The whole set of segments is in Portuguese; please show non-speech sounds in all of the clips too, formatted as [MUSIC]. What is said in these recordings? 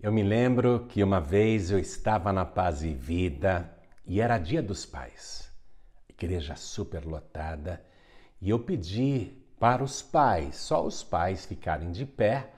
Eu me lembro que uma vez eu estava na Paz e Vida e era Dia dos Pais, igreja superlotada, e eu pedi para os pais, só os pais ficarem de pé,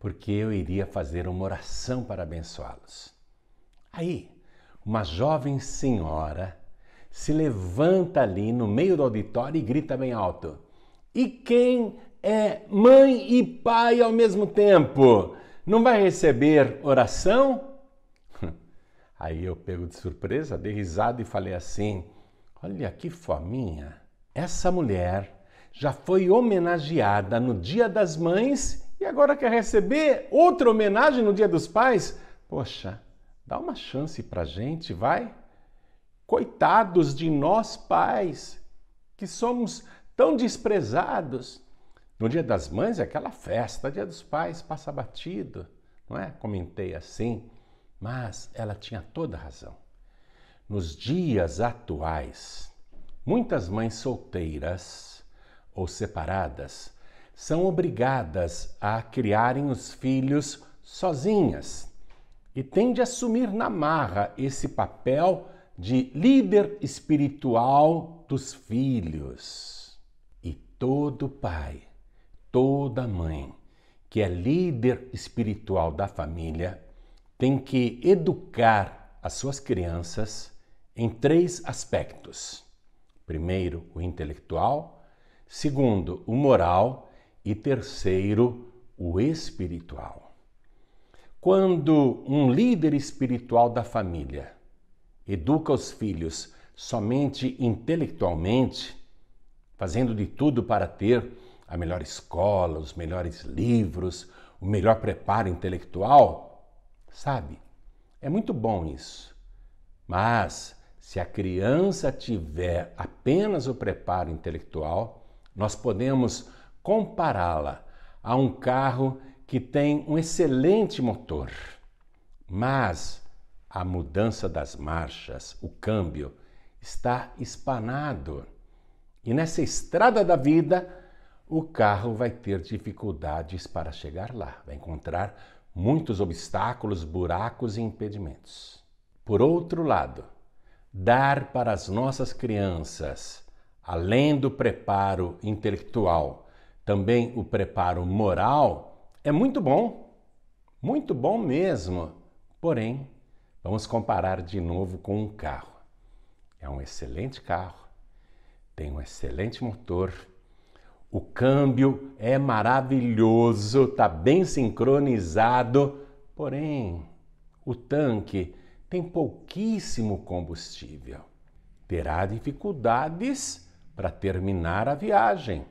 porque eu iria fazer uma oração para abençoá-los. Aí, uma jovem senhora se levanta ali no meio do auditório e grita bem alto: E quem é mãe e pai ao mesmo tempo? não vai receber oração? [LAUGHS] Aí eu pego de surpresa, dei risada e falei assim: Olha que fominha! Essa mulher já foi homenageada no Dia das Mães e agora quer receber outra homenagem no Dia dos Pais? Poxa, dá uma chance pra gente, vai? Coitados de nós pais, que somos tão desprezados no Dia das Mães é aquela festa, Dia dos Pais passa batido, não é? Comentei assim, mas ela tinha toda razão. Nos dias atuais, muitas mães solteiras ou separadas são obrigadas a criarem os filhos sozinhas e têm de assumir na marra esse papel de líder espiritual dos filhos. E todo pai toda mãe que é líder espiritual da família tem que educar as suas crianças em três aspectos: primeiro, o intelectual, segundo, o moral e terceiro, o espiritual. Quando um líder espiritual da família educa os filhos somente intelectualmente, fazendo de tudo para ter a melhor escola, os melhores livros, o melhor preparo intelectual. Sabe? É muito bom isso. Mas se a criança tiver apenas o preparo intelectual, nós podemos compará-la a um carro que tem um excelente motor. Mas a mudança das marchas, o câmbio, está espanado. E nessa estrada da vida, o carro vai ter dificuldades para chegar lá, vai encontrar muitos obstáculos, buracos e impedimentos. Por outro lado, dar para as nossas crianças, além do preparo intelectual, também o preparo moral, é muito bom, muito bom mesmo. Porém, vamos comparar de novo com um carro. É um excelente carro, tem um excelente motor, o câmbio é maravilhoso, tá bem sincronizado, porém o tanque tem pouquíssimo combustível. Terá dificuldades para terminar a viagem.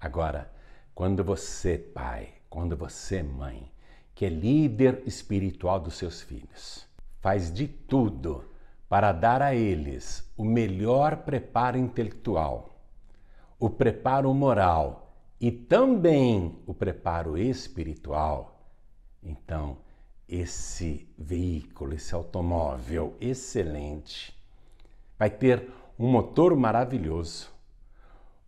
Agora, quando você, pai, quando você, mãe, que é líder espiritual dos seus filhos, faz de tudo para dar a eles o melhor preparo intelectual o preparo moral e também o preparo espiritual, então esse veículo, esse automóvel excelente, vai ter um motor maravilhoso,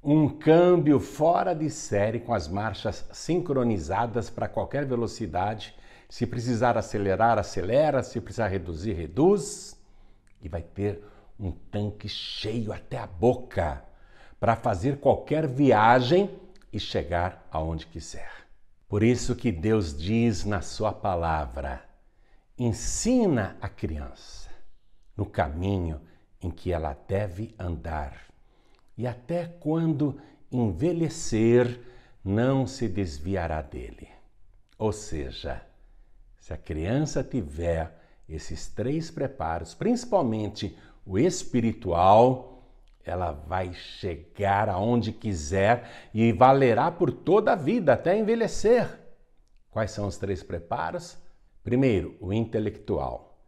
um câmbio fora de série com as marchas sincronizadas para qualquer velocidade. Se precisar acelerar, acelera, se precisar reduzir, reduz. E vai ter um tanque cheio até a boca para fazer qualquer viagem e chegar aonde quiser. Por isso que Deus diz na sua palavra: ensina a criança no caminho em que ela deve andar, e até quando envelhecer não se desviará dele. Ou seja, se a criança tiver esses três preparos, principalmente o espiritual, ela vai chegar aonde quiser e valerá por toda a vida, até envelhecer. Quais são os três preparos? Primeiro, o intelectual.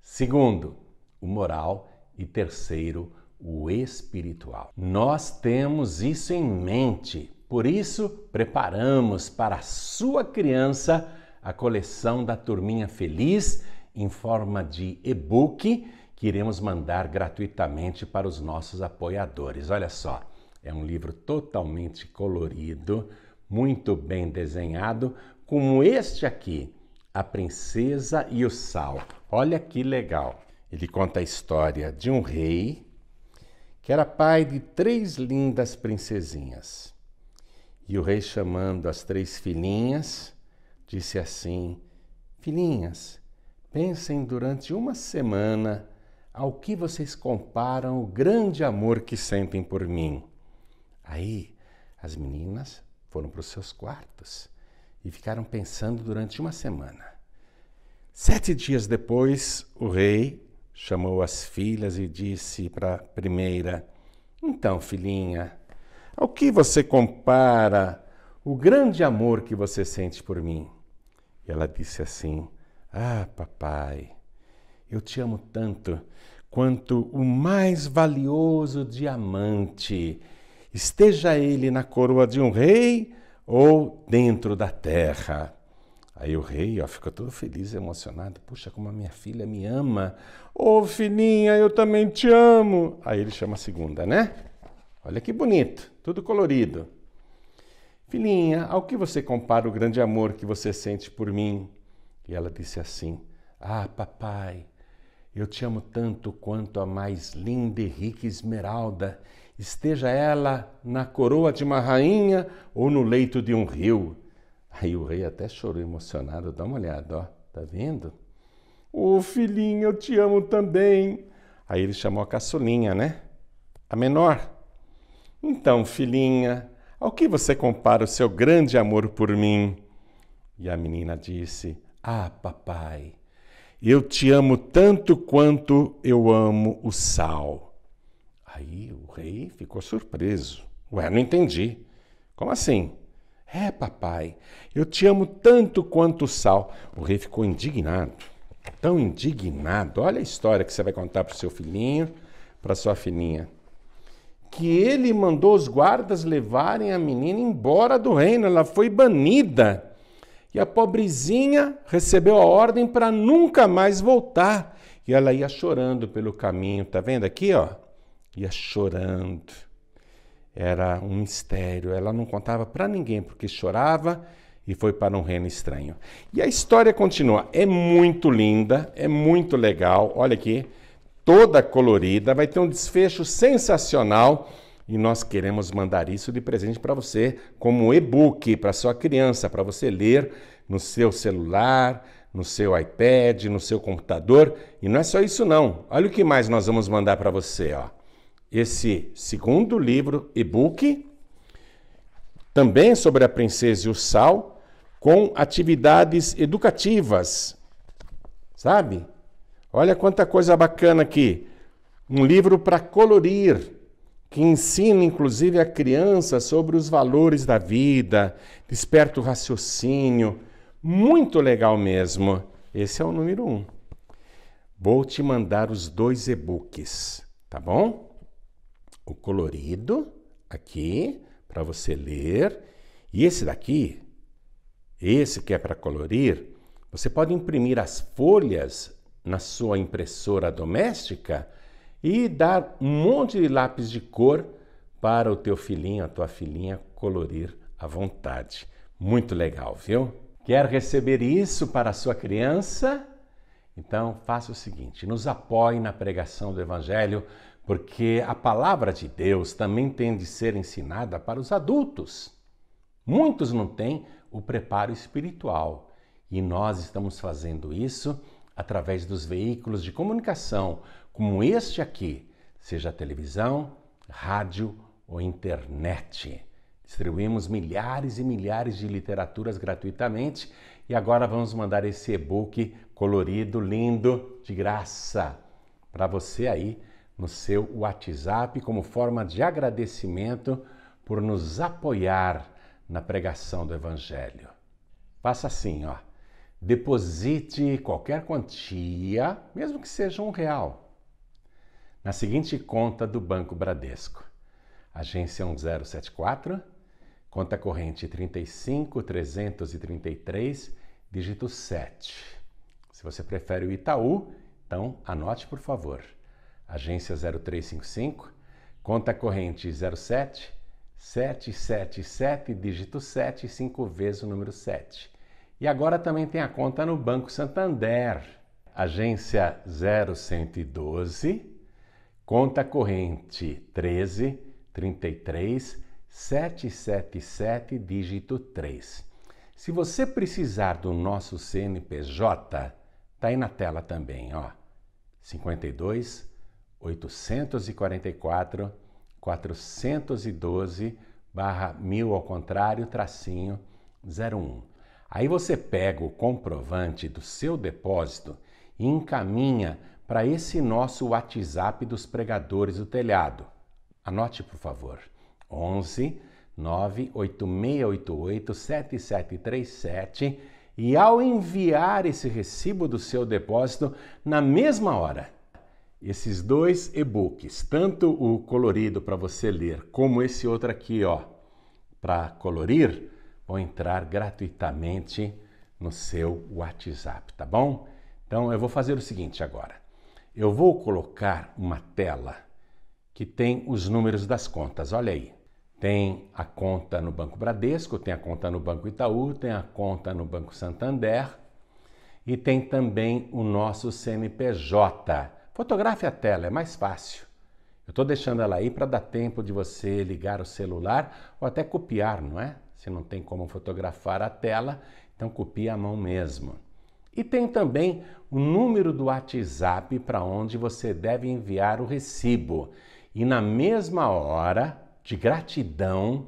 Segundo, o moral. E terceiro, o espiritual. Nós temos isso em mente, por isso preparamos para a sua criança a coleção da Turminha Feliz em forma de e-book que iremos mandar gratuitamente para os nossos apoiadores. Olha só, é um livro totalmente colorido, muito bem desenhado, como este aqui, A Princesa e o Sal. Olha que legal! Ele conta a história de um rei que era pai de três lindas princesinhas. E o rei, chamando as três filhinhas, disse assim: Filhinhas, pensem durante uma semana ao que vocês comparam o grande amor que sentem por mim? Aí as meninas foram para os seus quartos e ficaram pensando durante uma semana. Sete dias depois, o rei chamou as filhas e disse para a primeira: Então, filhinha, ao que você compara o grande amor que você sente por mim? E ela disse assim: Ah, papai eu te amo tanto quanto o mais valioso diamante, esteja ele na coroa de um rei ou dentro da terra. Aí o rei ó, fica todo feliz, emocionado. Puxa, como a minha filha me ama. Ô oh, filhinha, eu também te amo. Aí ele chama a segunda, né? Olha que bonito, tudo colorido. Filhinha, ao que você compara o grande amor que você sente por mim? E ela disse assim: Ah, papai, eu te amo tanto quanto a mais linda e rica esmeralda, esteja ela na coroa de uma rainha ou no leito de um rio. Aí o rei até chorou emocionado, dá uma olhada, ó, tá vendo? Ô oh, filhinho, eu te amo também. Aí ele chamou a caçulinha, né? A menor. Então, filhinha, ao que você compara o seu grande amor por mim? E a menina disse: Ah, papai eu te amo tanto quanto eu amo o sal. Aí o rei ficou surpreso. Ué, não entendi. Como assim? É, papai, eu te amo tanto quanto o sal. O rei ficou indignado. Tão indignado. Olha a história que você vai contar para o seu filhinho, para sua filhinha. Que ele mandou os guardas levarem a menina embora do reino. Ela foi banida e a pobrezinha recebeu a ordem para nunca mais voltar. E ela ia chorando pelo caminho, tá vendo aqui, ó? Ia chorando. Era um mistério. Ela não contava para ninguém porque chorava e foi para um reino estranho. E a história continua. É muito linda, é muito legal. Olha aqui, toda colorida, vai ter um desfecho sensacional e nós queremos mandar isso de presente para você, como e-book para sua criança, para você ler no seu celular, no seu iPad, no seu computador. E não é só isso não. Olha o que mais nós vamos mandar para você, ó. Esse segundo livro e-book também sobre a princesa e o sal, com atividades educativas. Sabe? Olha quanta coisa bacana aqui. Um livro para colorir, que ensina inclusive a criança sobre os valores da vida, desperta o raciocínio. Muito legal mesmo. Esse é o número um. Vou te mandar os dois e-books, tá bom? O colorido aqui para você ler e esse daqui, esse que é para colorir, você pode imprimir as folhas na sua impressora doméstica e dar um monte de lápis de cor para o teu filhinho, a tua filhinha colorir à vontade. Muito legal, viu? Quer receber isso para a sua criança? Então faça o seguinte: nos apoie na pregação do Evangelho, porque a palavra de Deus também tem de ser ensinada para os adultos. Muitos não têm o preparo espiritual e nós estamos fazendo isso através dos veículos de comunicação, como este aqui, seja televisão, rádio ou internet. Distribuímos milhares e milhares de literaturas gratuitamente e agora vamos mandar esse e-book colorido, lindo, de graça para você aí no seu WhatsApp como forma de agradecimento por nos apoiar na pregação do evangelho. Faça assim, ó. Deposite qualquer quantia, mesmo que seja um real, na seguinte conta do Banco Bradesco. Agência 1074, conta corrente 35333, dígito 7. Se você prefere o Itaú, então anote por favor. Agência 0355, conta corrente 07 777, dígito 7, 5 vezes o número 7. E agora também tem a conta no Banco Santander, agência 0112 Conta corrente 13 33 777, dígito 3. Se você precisar do nosso CNPJ, tá aí na tela também, ó. 52 844 412 barra 1000 ao contrário, tracinho 01. Aí você pega o comprovante do seu depósito e encaminha para esse nosso WhatsApp dos pregadores do telhado. Anote, por favor. 11 98688 7737 e ao enviar esse recibo do seu depósito na mesma hora, esses dois e-books, tanto o colorido para você ler, como esse outro aqui, ó, para colorir, vão entrar gratuitamente no seu WhatsApp, tá bom? Então eu vou fazer o seguinte agora. Eu vou colocar uma tela que tem os números das contas. Olha aí. Tem a conta no Banco Bradesco, tem a conta no Banco Itaú, tem a conta no Banco Santander e tem também o nosso CNPJ. Fotografe a tela, é mais fácil. Eu estou deixando ela aí para dar tempo de você ligar o celular ou até copiar, não é? Se não tem como fotografar a tela, então copie à mão mesmo. E tem também o número do WhatsApp para onde você deve enviar o recibo. E na mesma hora, de gratidão,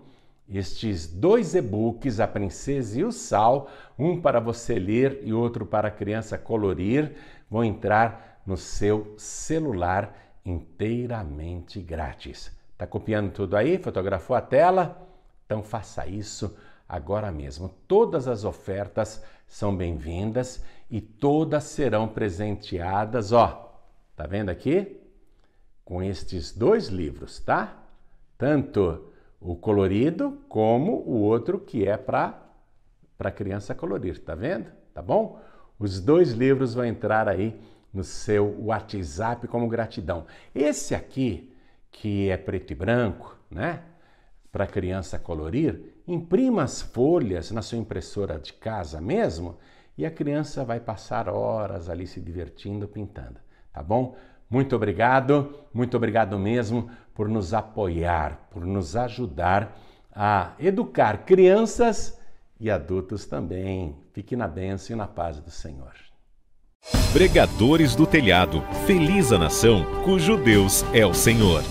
estes dois e-books, A Princesa e o Sal, um para você ler e outro para a criança colorir, vão entrar no seu celular inteiramente grátis. Tá copiando tudo aí? Fotografou a tela? Então faça isso agora mesmo. Todas as ofertas são bem-vindas e todas serão presenteadas, ó, tá vendo aqui? Com estes dois livros, tá? Tanto o colorido como o outro que é para para criança colorir, tá vendo? Tá bom? Os dois livros vão entrar aí no seu WhatsApp como gratidão. Esse aqui, que é preto e branco, né? Para criança colorir, imprima as folhas na sua impressora de casa mesmo e a criança vai passar horas ali se divertindo pintando, tá bom? Muito obrigado, muito obrigado mesmo por nos apoiar, por nos ajudar a educar crianças e adultos também. Fique na bênção e na paz do Senhor. Pregadores do Telhado, feliz a nação cujo Deus é o Senhor.